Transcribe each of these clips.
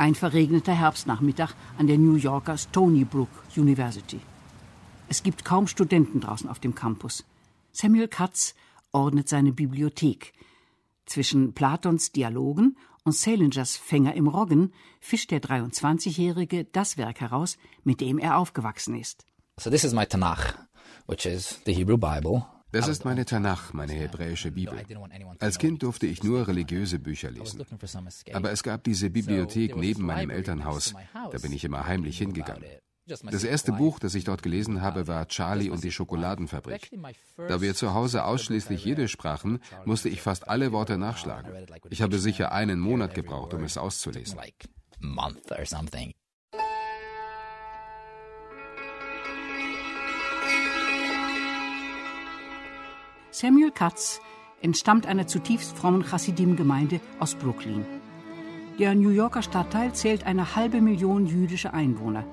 Ein verregneter Herbstnachmittag an der New Yorker Stony Brook University. Es gibt kaum Studenten draußen auf dem Campus. Samuel Katz ordnet seine Bibliothek. Zwischen Platons Dialogen und Salingers Fänger im Roggen fischt der 23-Jährige das Werk heraus, mit dem er aufgewachsen ist. So this is my Tanakh, which is the Hebrew Bible. Das ist meine Tanach, meine hebräische Bibel. Als Kind durfte ich nur religiöse Bücher lesen. Aber es gab diese Bibliothek neben meinem Elternhaus, da bin ich immer heimlich hingegangen. Das erste Buch, das ich dort gelesen habe, war Charlie und die Schokoladenfabrik. Da wir zu Hause ausschließlich Jiddisch sprachen, musste ich fast alle Worte nachschlagen. Ich habe sicher einen Monat gebraucht, um es auszulesen. Samuel Katz entstammt einer zutiefst frommen Chassidim-Gemeinde aus Brooklyn. Der New Yorker Stadtteil zählt eine halbe Million jüdische Einwohner.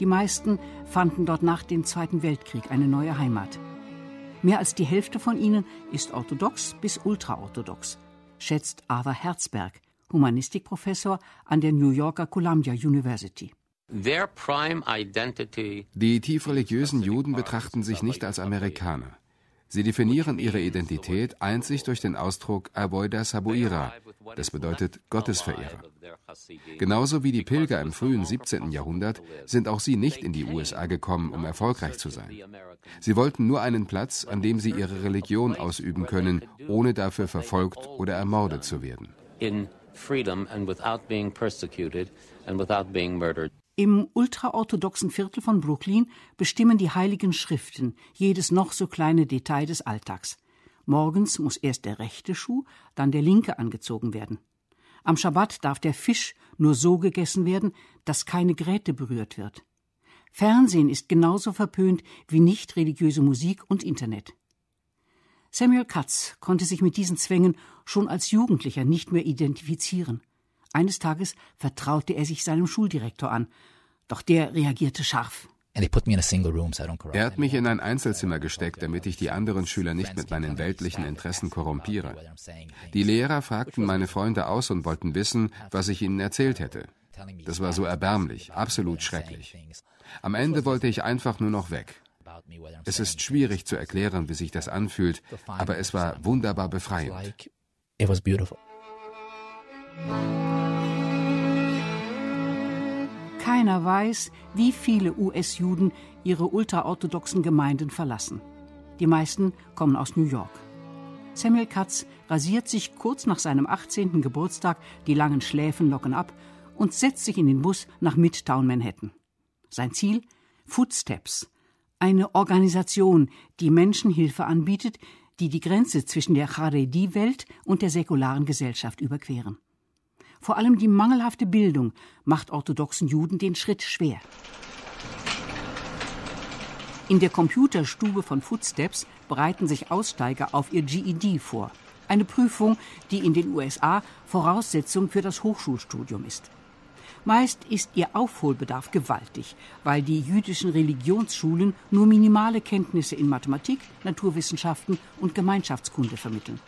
Die meisten fanden dort nach dem Zweiten Weltkrieg eine neue Heimat. Mehr als die Hälfte von ihnen ist orthodox bis ultraorthodox, schätzt Ava Herzberg, Humanistikprofessor an der New Yorker Columbia University. Die tief religiösen Juden betrachten sich nicht als Amerikaner. Sie definieren ihre Identität einzig durch den Ausdruck Avoida Sabuira, das bedeutet Gottesverehrer. Genauso wie die Pilger im frühen 17. Jahrhundert sind auch sie nicht in die USA gekommen, um erfolgreich zu sein. Sie wollten nur einen Platz, an dem sie ihre Religion ausüben können, ohne dafür verfolgt oder ermordet zu werden. In freedom and without being persecuted and without being murdered. Im ultraorthodoxen Viertel von Brooklyn bestimmen die heiligen Schriften jedes noch so kleine Detail des Alltags. Morgens muss erst der rechte Schuh, dann der linke angezogen werden. Am Schabbat darf der Fisch nur so gegessen werden, dass keine Gräte berührt wird. Fernsehen ist genauso verpönt wie nicht religiöse Musik und Internet. Samuel Katz konnte sich mit diesen Zwängen schon als Jugendlicher nicht mehr identifizieren. Eines Tages vertraute er sich seinem Schuldirektor an, doch der reagierte scharf. Er hat mich in ein Einzelzimmer gesteckt, damit ich die anderen Schüler nicht mit meinen weltlichen Interessen korrumpiere. Die Lehrer fragten meine Freunde aus und wollten wissen, was ich ihnen erzählt hätte. Das war so erbärmlich, absolut schrecklich. Am Ende wollte ich einfach nur noch weg. Es ist schwierig zu erklären, wie sich das anfühlt, aber es war wunderbar befreiend. It was beautiful keiner weiß, wie viele US-Juden ihre ultraorthodoxen Gemeinden verlassen. Die meisten kommen aus New York. Samuel Katz rasiert sich kurz nach seinem 18. Geburtstag, die langen Schläfen locken ab, und setzt sich in den Bus nach Midtown Manhattan. Sein Ziel? Footsteps, eine Organisation, die Menschenhilfe anbietet, die die Grenze zwischen der haredi welt und der säkularen Gesellschaft überqueren. Vor allem die mangelhafte Bildung macht orthodoxen Juden den Schritt schwer. In der Computerstube von Footsteps bereiten sich Aussteiger auf ihr GED vor. Eine Prüfung, die in den USA Voraussetzung für das Hochschulstudium ist. Meist ist ihr Aufholbedarf gewaltig, weil die jüdischen Religionsschulen nur minimale Kenntnisse in Mathematik, Naturwissenschaften und Gemeinschaftskunde vermitteln.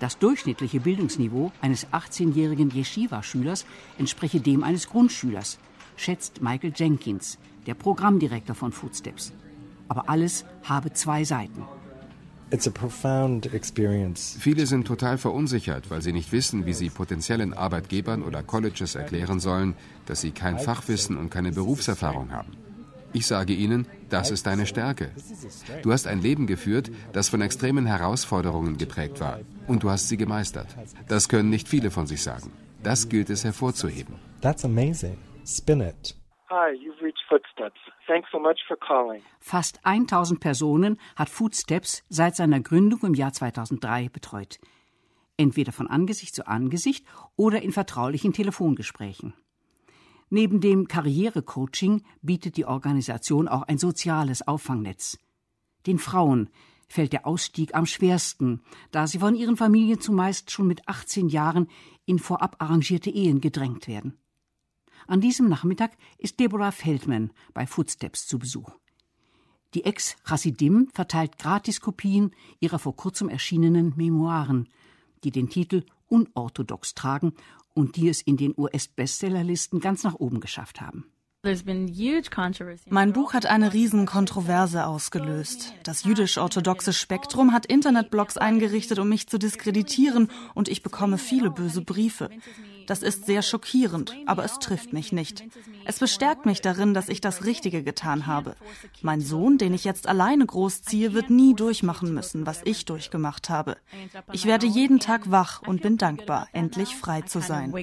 Das durchschnittliche Bildungsniveau eines 18-jährigen Yeshiva-Schülers entspreche dem eines Grundschülers, schätzt Michael Jenkins, der Programmdirektor von Footsteps. Aber alles habe zwei Seiten. Viele sind total verunsichert, weil sie nicht wissen, wie sie potenziellen Arbeitgebern oder Colleges erklären sollen, dass sie kein Fachwissen und keine Berufserfahrung haben. Ich sage Ihnen, das ist deine Stärke. Du hast ein Leben geführt, das von extremen Herausforderungen geprägt war. Und du hast sie gemeistert. Das können nicht viele von sich sagen. Das gilt es hervorzuheben. That's amazing. Spin it. Hi, you've reached Footsteps. Thanks so much for calling. Fast 1000 Personen hat Footsteps seit seiner Gründung im Jahr 2003 betreut. Entweder von Angesicht zu Angesicht oder in vertraulichen Telefongesprächen. Neben dem Karrierecoaching bietet die Organisation auch ein soziales Auffangnetz. Den Frauen fällt der Ausstieg am schwersten, da sie von ihren Familien zumeist schon mit 18 Jahren in vorab arrangierte Ehen gedrängt werden. An diesem Nachmittag ist Deborah Feldman bei Footsteps zu Besuch. Die Ex-Hasidim verteilt Gratiskopien ihrer vor kurzem erschienenen Memoiren, die den Titel unorthodox tragen und die es in den US-Bestsellerlisten ganz nach oben geschafft haben. Mein Buch hat eine Riesenkontroverse ausgelöst. Das jüdisch-orthodoxe Spektrum hat Internetblogs eingerichtet, um mich zu diskreditieren, und ich bekomme viele böse Briefe. Das ist sehr schockierend, aber es trifft mich nicht. Es bestärkt mich darin, dass ich das Richtige getan habe. Mein Sohn, den ich jetzt alleine großziehe, wird nie durchmachen müssen, was ich durchgemacht habe. Ich werde jeden Tag wach und bin dankbar, endlich frei zu sein.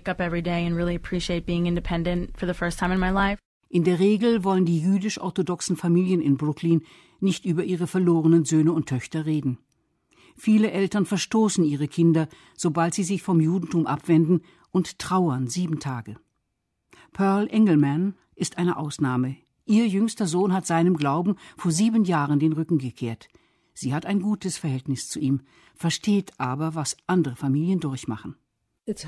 In der Regel wollen die jüdisch-orthodoxen Familien in Brooklyn nicht über ihre verlorenen Söhne und Töchter reden. Viele Eltern verstoßen ihre Kinder, sobald sie sich vom Judentum abwenden und trauern sieben Tage. Pearl Engelman ist eine Ausnahme. Ihr jüngster Sohn hat seinem Glauben vor sieben Jahren den Rücken gekehrt. Sie hat ein gutes Verhältnis zu ihm, versteht aber, was andere Familien durchmachen. Es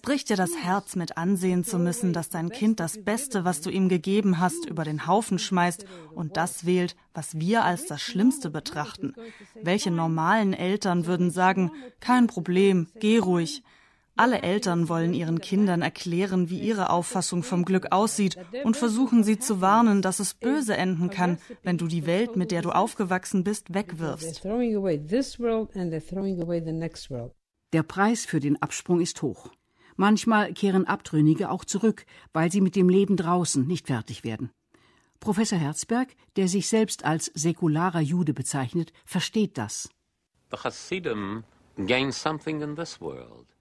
bricht dir das Herz, mit ansehen zu müssen, dass dein Kind das Beste, was du ihm gegeben hast, über den Haufen schmeißt und das wählt, was wir als das Schlimmste betrachten. Welche normalen Eltern würden sagen, kein Problem, geh ruhig. Alle Eltern wollen ihren Kindern erklären, wie ihre Auffassung vom Glück aussieht und versuchen sie zu warnen, dass es böse enden kann, wenn du die Welt, mit der du aufgewachsen bist, wegwirfst. Der Preis für den Absprung ist hoch. Manchmal kehren Abtrünnige auch zurück, weil sie mit dem Leben draußen nicht fertig werden. Professor Herzberg, der sich selbst als säkularer Jude bezeichnet, versteht das.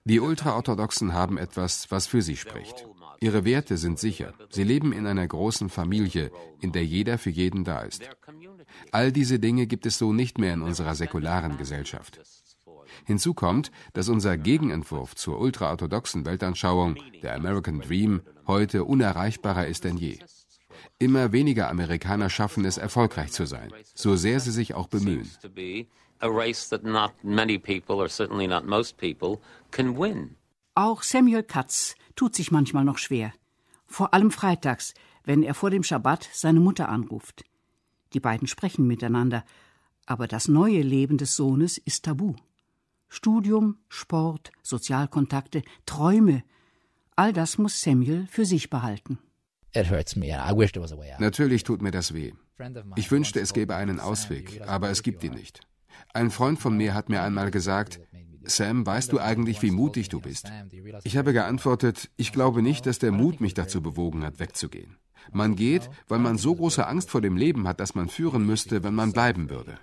Die Ultraorthodoxen haben etwas, was für sie spricht. Ihre Werte sind sicher. Sie leben in einer großen Familie, in der jeder für jeden da ist. All diese Dinge gibt es so nicht mehr in unserer säkularen Gesellschaft. Hinzu kommt, dass unser Gegenentwurf zur ultraorthodoxen Weltanschauung, der American Dream, heute unerreichbarer ist denn je. Immer weniger Amerikaner schaffen es, erfolgreich zu sein, so sehr sie sich auch bemühen. Auch Samuel Katz tut sich manchmal noch schwer. Vor allem freitags, wenn er vor dem Schabbat seine Mutter anruft. Die beiden sprechen miteinander, aber das neue Leben des Sohnes ist tabu. Studium, Sport, Sozialkontakte, Träume, all das muss Samuel für sich behalten. Natürlich tut mir das weh. Ich wünschte, es gäbe einen Ausweg, aber es gibt ihn nicht. Ein Freund von mir hat mir einmal gesagt, Sam, weißt du eigentlich, wie mutig du bist? Ich habe geantwortet, ich glaube nicht, dass der Mut mich dazu bewogen hat, wegzugehen. Man geht, weil man so große Angst vor dem Leben hat, das man führen müsste, wenn man bleiben würde.